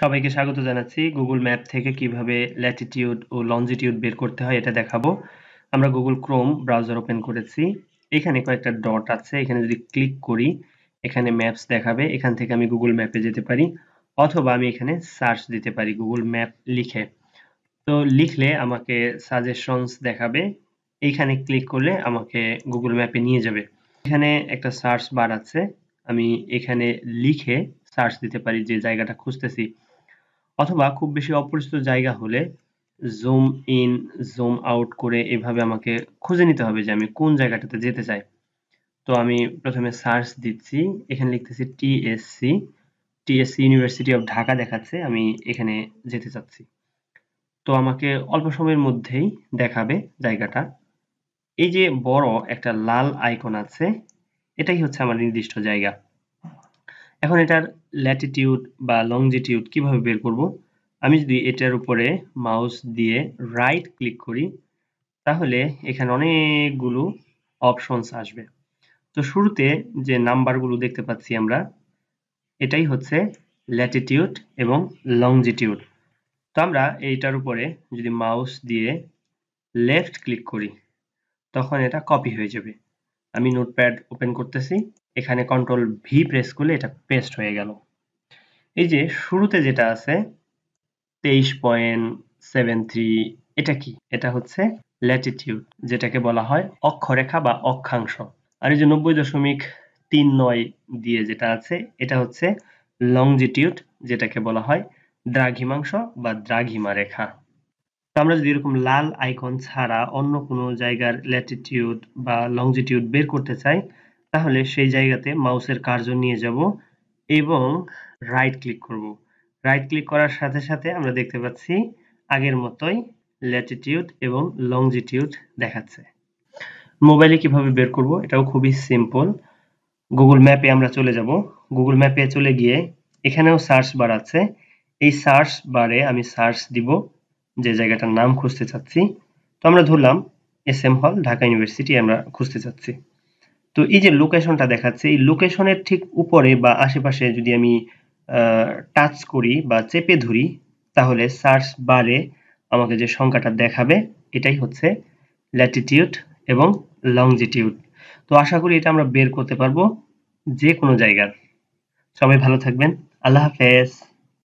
সবাইকে স্বাগত জানাচ্ছি গুগল ম্যাপ থেকে কিভাবে ল্যাটিটিউড ও লঞ্জিটিউড বের করতে হয় এটা দেখাবো আমরা গুগল ক্রোম ব্রাউজার ওপেন করেছি এখানে কয়েকটা ডট আছে এখানে যদি ক্লিক করি এখানে ম্যাপস দেখাবে এখান থেকে আমি গুগল ম্যাপে যেতে পারি অথবা আমি এখানে সার্চ দিতে পারি গুগল ম্যাপ লিখে তো লিখলে আমাকে সাজেশনস দেখাবে এইখানে ক্লিক করলে আমাকে গুগল ম্যাপে নিয়ে যাবে এখানে একটা সার্চ বার আছে আমি এখানে লিখে সার্চ দিতে পারি যে জায়গাটা খুঁজতেছি অথবা খুব বেশি অপরিচিত জায়গা হলে জুম ইন জুম আউট করে এভাবে আমাকে খুঁজে নিতে হবে যে আমি কোন জায়গাটাতে যেতে চাই তো আমি প্রথমে সার্চ দিচ্ছি এখানে লিখতেছি TSC TSC university of Dhaka দেখাচ্ছে আমি এখানে যেতে চাচ্ছি তো আমাকে অল্প সময়ের মধ্যেই দেখাবে জায়গাটা এই যে বড় একটা লাল আইকন আছে এটাই হচ্ছে আমার নির্দিষ্ট জায়গা এখন এটার ল্যাটিটিউড বা লংজিটিউড কিভাবে বের করব আমি যদি এটার উপরে মাউস দিয়ে রাইট ক্লিক করি তাহলে এখানে অনেকগুলো অপশনস আসবে তো শুরুতে যে নাম্বারগুলো দেখতে পাচ্ছি আমরা এটাই হচ্ছে ল্যাটিটিউড এবং লংজিটিউড তো আমরা এইটার উপরে যদি মাউস দিয়ে লেফট ক্লিক করি তখন এটা কপি হয়ে যাবে আমি নোটপ্যাড ওপেন করতেছি এখানে কন্ট্রোল ভি প্রেস করলে এটা পেস্ট হয়ে গেল এই যে শুরুতে যেটা আছে তেইশ পয়েন্ট সেভেন থ্রি এটা কি এটা হচ্ছে ল্যাটিটিউড যেটাকে বলা হয় অক্ষরেখা বা অক্ষাংশ আর এই যে নব্বই দশমিক তিন নয় দিয়ে যেটা আছে এটা হচ্ছে লংজিটিউড যেটাকে বলা হয় দ্রাঘিমাংশ বা দ্রাঘিমা রেখা তো আমরা যদি এরকম লাল আইকন ছাড়া অন্য কোনো জায়গার ল্যাটিটিউড বা লংজিটিউড বের করতে চাই তাহলে সেই জায়গাতে মাউসের কার্য নিয়ে যাব এবং রাইট ক্লিক করব রাইট ক্লিক করার সাথে সাথে আমরা দেখতে পাচ্ছি আগের মতোই ল্যাটিটিউড এবং লংজিটিউড দেখাচ্ছে মোবাইলে কিভাবে বের করব এটাও খুবই সিম্পল গুগল ম্যাপে আমরা চলে যাব গুগল ম্যাপে চলে গিয়ে এখানেও সার্চ বার আছে এই সার্চ বারে আমি সার্চ দিব যে জায়গাটার নাম খুঁজতে চাচ্ছি তো আমরা ধরলাম এস এম হল ঢাকা ইউনিভার্সিটি আমরা খুঁজতে চাচ্ছি তো এই যে লোকেশনটা দেখাচ্ছে এই লোকেশনের ঠিক উপরে বা আশেপাশে যদি আমি টাচ করি বা চেপে ধরি তাহলে সার্চ বারে আমাকে যে সংখ্যাটা দেখাবে এটাই হচ্ছে ল্যাটিটিউড এবং লংজিটিউড তো আশা করি এটা আমরা বের করতে পারবো যে কোনো জায়গার সবাই ভালো থাকবেন আল্লাহ হাফেজ